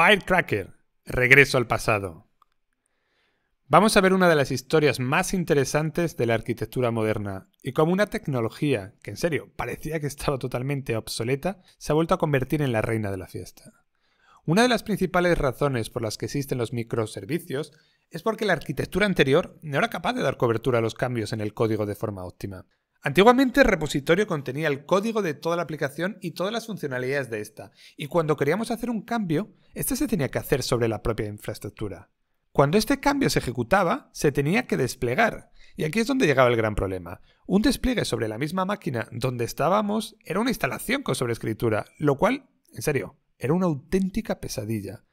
Firecracker, Regreso al pasado. Vamos a ver una de las historias más interesantes de la arquitectura moderna y cómo una tecnología que en serio parecía que estaba totalmente obsoleta se ha vuelto a convertir en la reina de la fiesta. Una de las principales razones por las que existen los microservicios es porque la arquitectura anterior no era capaz de dar cobertura a los cambios en el código de forma óptima. Antiguamente el repositorio contenía el código de toda la aplicación y todas las funcionalidades de esta, y cuando queríamos hacer un cambio, este se tenía que hacer sobre la propia infraestructura. Cuando este cambio se ejecutaba, se tenía que desplegar, y aquí es donde llegaba el gran problema. Un despliegue sobre la misma máquina donde estábamos era una instalación con sobreescritura, lo cual, en serio, era una auténtica pesadilla.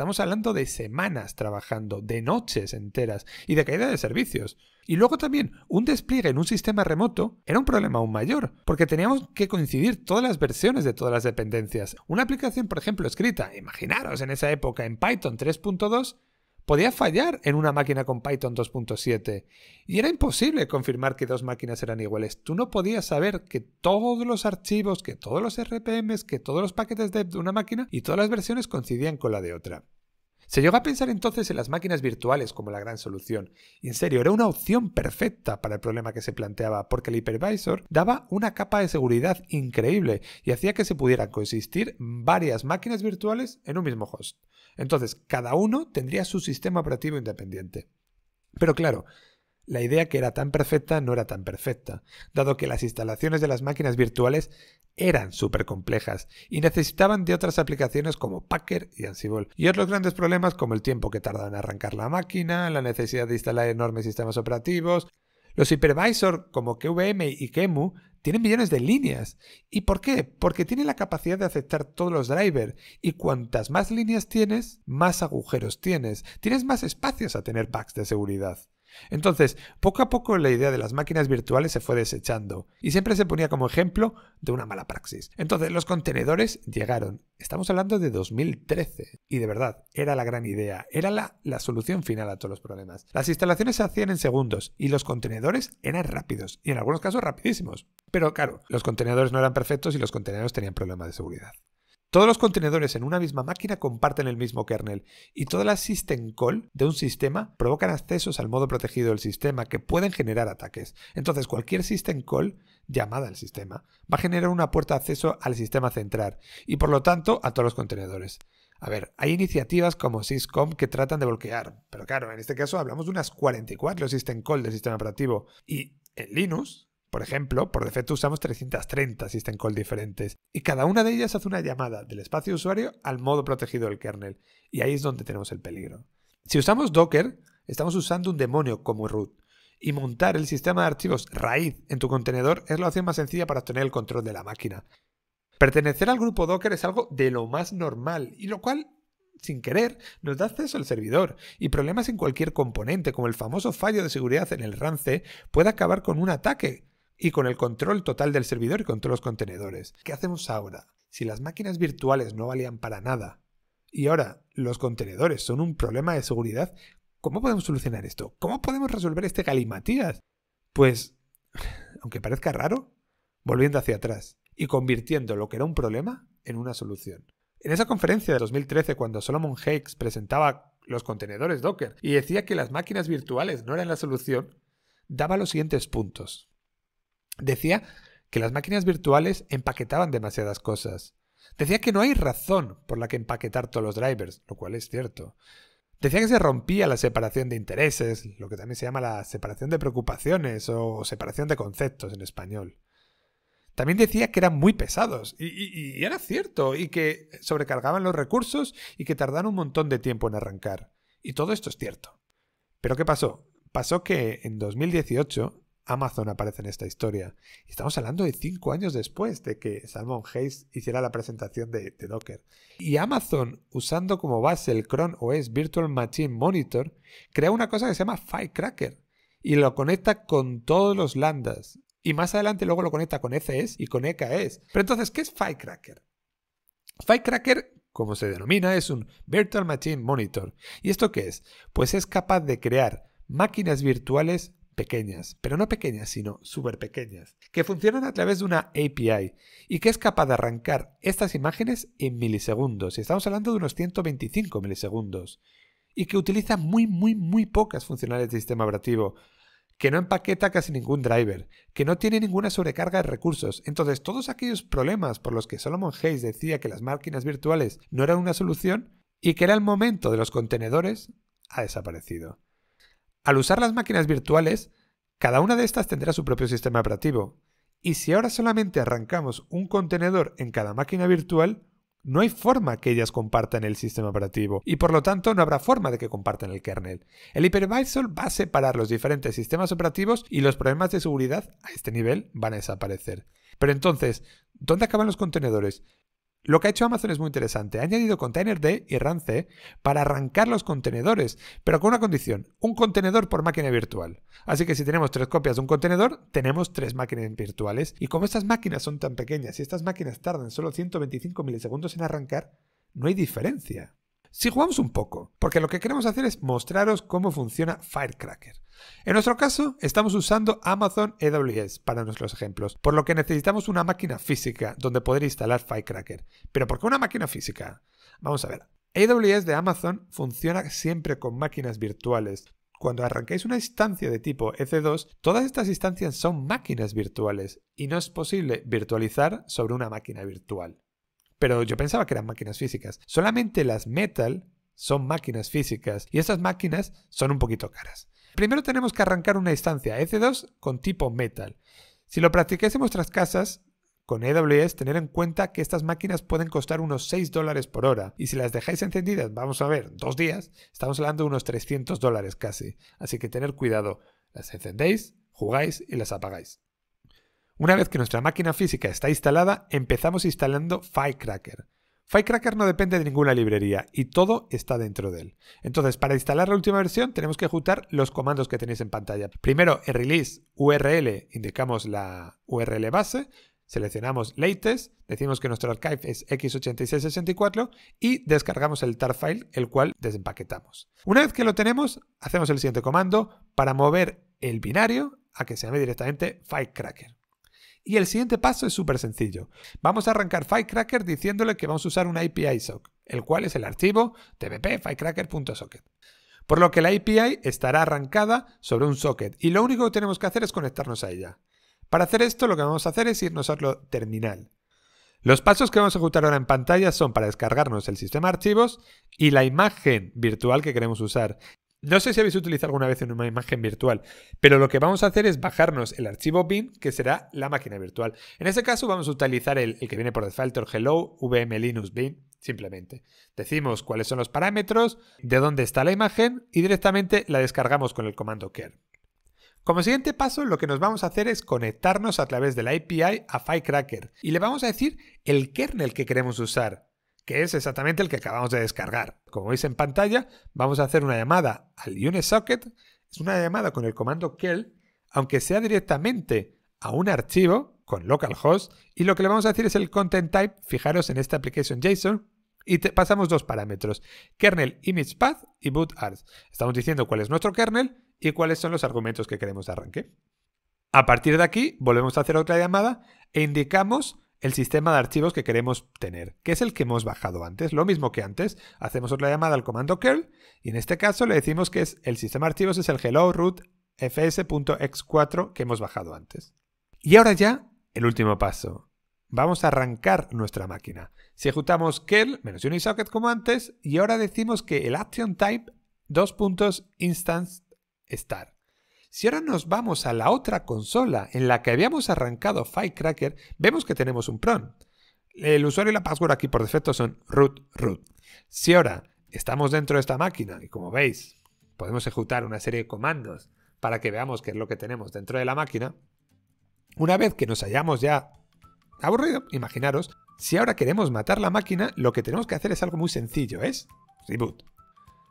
Estamos hablando de semanas trabajando, de noches enteras y de caída de servicios. Y luego también, un despliegue en un sistema remoto era un problema aún mayor, porque teníamos que coincidir todas las versiones de todas las dependencias. Una aplicación, por ejemplo, escrita, imaginaros en esa época, en Python 3.2, podía fallar en una máquina con Python 2.7 y era imposible confirmar que dos máquinas eran iguales. Tú no podías saber que todos los archivos, que todos los RPMs, que todos los paquetes de una máquina y todas las versiones coincidían con la de otra. Se llegó a pensar entonces en las máquinas virtuales como la gran solución. en serio, era una opción perfecta para el problema que se planteaba, porque el hypervisor daba una capa de seguridad increíble y hacía que se pudieran coexistir varias máquinas virtuales en un mismo host. Entonces, cada uno tendría su sistema operativo independiente. Pero claro, la idea que era tan perfecta no era tan perfecta, dado que las instalaciones de las máquinas virtuales eran súper complejas y necesitaban de otras aplicaciones como Packer y Ansible, y otros grandes problemas como el tiempo que tardaba en arrancar la máquina, la necesidad de instalar enormes sistemas operativos. Los hypervisor como KVM y KEMU tienen millones de líneas. ¿Y por qué? Porque tienen la capacidad de aceptar todos los drivers y cuantas más líneas tienes, más agujeros tienes. Tienes más espacios a tener packs de seguridad. Entonces, poco a poco la idea de las máquinas virtuales se fue desechando y siempre se ponía como ejemplo de una mala praxis. Entonces, los contenedores llegaron. Estamos hablando de 2013 y de verdad, era la gran idea, era la, solución final a todos los problemas. Las instalaciones se hacían en segundos y los contenedores eran rápidos y en algunos casos rapidísimos. Pero claro, los contenedores no eran perfectos y los contenedores tenían problemas de seguridad. Todos los contenedores en una misma máquina comparten el mismo kernel y todas las system call de un sistema provocan accesos al modo protegido del sistema que pueden generar ataques. Entonces, cualquier system call llamada al sistema va a generar una puerta de acceso al sistema central y por lo tanto a todos los contenedores. A ver, hay iniciativas como Syscom que tratan de bloquear, pero claro, en este caso hablamos de unas 44 system call del sistema operativo y en Linux por ejemplo, por defecto usamos 330 system call diferentes y cada una de ellas hace una llamada del espacio de usuario al modo protegido del kernel y ahí es donde tenemos el peligro. Si usamos Docker, estamos usando un demonio como root y montar el sistema de archivos raíz en tu contenedor es la opción más sencilla para obtener el control de la máquina. Pertenecer al grupo Docker es algo de lo más normal y lo cual sin querer, nos da acceso al servidor y problemas en cualquier componente, como el famoso fallo de seguridad en el RANCE, puede acabar con un ataque y con el control total del servidor y con todos los contenedores. ¿Qué hacemos ahora? Si las máquinas virtuales no valían para nada y ahora los contenedores son un problema de seguridad, ¿cómo podemos solucionar esto? ¿Cómo podemos resolver este galimatías? Pues, aunque parezca raro, volviendo hacia atrás y convirtiendo lo que era un problema en una solución. En esa conferencia de 2013, cuando Solomon Hicks presentaba los contenedores Docker y decía que las máquinas virtuales no eran la solución, daba los siguientes puntos. Decía que las máquinas virtuales empaquetaban demasiadas cosas. Decía que no hay razón por la que empaquetar todos los drivers, lo cual es cierto. Decía que se rompía la separación de intereses, lo que también se llama la separación de preocupaciones o separación de conceptos en español. También decía que eran muy pesados, y, era cierto, y que sobrecargaban los recursos y que tardaban un montón de tiempo en arrancar. Y todo esto es cierto. Pero ¿qué pasó? Pasó que en 2018 Amazon aparece en esta historia. estamos hablando de cinco años después de que Salmon Hayes hiciera la presentación de, Docker. Y Amazon, usando como base el Chrome OS Virtual Machine Monitor, crea una cosa que se llama Firecracker y lo conecta con todos los lambdas. Y más adelante luego lo conecta con ECS y con EKS. Pero entonces, ¿qué es Firecracker? Firecracker como se denomina, es un Virtual Machine Monitor. ¿Y esto qué es? Pues es capaz de crear máquinas virtuales pequeñas, pero no pequeñas, sino súper pequeñas, que funcionan a través de una API y que es capaz de arrancar estas imágenes en milisegundos, y estamos hablando de unos 125 milisegundos, y que utiliza muy, muy, muy pocas funcionalidades de sistema operativo, que no empaqueta casi ningún driver, que no tiene ninguna sobrecarga de recursos. Entonces, todos aquellos problemas por los que Solomon Hayes decía que las máquinas virtuales no eran una solución y que era el momento de los contenedores, ha desaparecido. Al usar las máquinas virtuales, cada una de estas tendrá su propio sistema operativo. Y si ahora solamente arrancamos un contenedor en cada máquina virtual, no hay forma que ellas compartan el sistema operativo y por lo tanto no habrá forma de que compartan el kernel. El hypervisor va a separar los diferentes sistemas operativos y los problemas de seguridad a este nivel van a desaparecer. Pero entonces, ¿dónde acaban los contenedores? Lo que ha hecho Amazon es muy interesante. Ha añadido d y C para arrancar los contenedores, pero con una condición, un contenedor por máquina virtual. Así que si tenemos tres copias de un contenedor, tenemos tres máquinas virtuales. Y como estas máquinas son tan pequeñas y estas máquinas tardan solo 125 milisegundos en arrancar, no hay diferencia. Si jugamos un poco, porque lo que queremos hacer es mostraros cómo funciona Firecracker. En nuestro caso, estamos usando Amazon AWS para nuestros ejemplos, por lo que necesitamos una máquina física donde poder instalar Firecracker. ¿Pero por qué una máquina física? Vamos a ver. AWS de Amazon funciona siempre con máquinas virtuales, cuando arranquéis una instancia de tipo EC2, todas estas instancias son máquinas virtuales y no es posible virtualizar sobre una máquina virtual pero yo pensaba que eran máquinas físicas. Solamente las metal son máquinas físicas y estas máquinas son un poquito caras. Primero tenemos que arrancar una instancia EC2 con tipo metal. Si lo practicáis en vuestras casas, con AWS e tener en cuenta que estas máquinas pueden costar unos 6 dólares por hora y si las dejáis encendidas, vamos a ver, dos días, estamos hablando de unos 300 dólares casi. Así que tener cuidado, las encendéis, jugáis y las apagáis. Una vez que nuestra máquina física está instalada, empezamos instalando Firecracker. Firecracker no depende de ninguna librería y todo está dentro de él. Entonces, para instalar la última versión tenemos que ejecutar los comandos que tenéis en pantalla. Primero, en release URL indicamos la URL base, seleccionamos latest, decimos que nuestro archive es x8664 y descargamos el tar file, el cual desempaquetamos. Una vez que lo tenemos, hacemos el siguiente comando para mover el binario a que se llame directamente Firecracker. Y el siguiente paso es súper sencillo. Vamos a arrancar Firecracker diciéndole que vamos a usar una API SOC, el cual es el archivo tbp.firecracker.socket. Por lo que la API estará arrancada sobre un socket y lo único que tenemos que hacer es conectarnos a ella. Para hacer esto lo que vamos a hacer es irnos a al terminal. Los pasos que vamos a ejecutar ahora en pantalla son para descargarnos el sistema de archivos y la imagen virtual que queremos usar no sé si habéis utilizado alguna vez en una imagen virtual, pero lo que vamos a hacer es bajarnos el archivo BIM, que será la máquina virtual. En este caso vamos a utilizar el, que viene por default, hello VM Linux BIM, simplemente. Decimos cuáles son los parámetros, de dónde está la imagen y directamente la descargamos con el comando kern. Como siguiente paso, lo que nos vamos a hacer es conectarnos a través de la API a Firecracker y le vamos a decir el kernel que queremos usar que es exactamente el que acabamos de descargar. Como veis en pantalla, vamos a hacer una llamada al UniSocket. Es una llamada con el comando kill, aunque sea directamente a un archivo con localhost y lo que le vamos a decir es el content type, fijaros en esta application JSON y pasamos dos parámetros, kernel image path y boot arts. Estamos diciendo cuál es nuestro kernel y cuáles son los argumentos que queremos arranque. A partir de aquí volvemos a hacer otra llamada e indicamos el sistema de archivos que queremos tener, que es el que hemos bajado antes. Lo mismo que antes, hacemos otra llamada al comando curl y en este caso le decimos que es el sistema de archivos es el hello root fs.x4 que hemos bajado antes. Y ahora ya, el último paso. Vamos a arrancar nuestra máquina. Si ejecutamos curl menos unisocket como antes y ahora decimos que el action type dos puntos instance start. Si ahora nos vamos a la otra consola en la que habíamos arrancado Firecracker, vemos que tenemos un PRON. El usuario y la password aquí por defecto son root root. Si ahora estamos dentro de esta máquina y como veis podemos ejecutar una serie de comandos para que veamos qué es lo que tenemos dentro de la máquina, una vez que nos hayamos ya aburrido, imaginaros, si ahora queremos matar la máquina, lo que tenemos que hacer es algo muy sencillo, es reboot.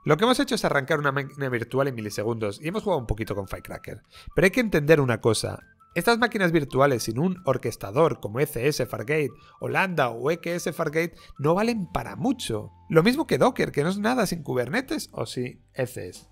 Lo que hemos hecho es arrancar una máquina virtual en milisegundos y hemos jugado un poquito con Firecracker. Pero hay que entender una cosa. Estas máquinas virtuales sin un orquestador como ECS Fargate, Holanda o EKS Fargate no valen para mucho. Lo mismo que Docker, que no es nada sin Kubernetes o sin ECS.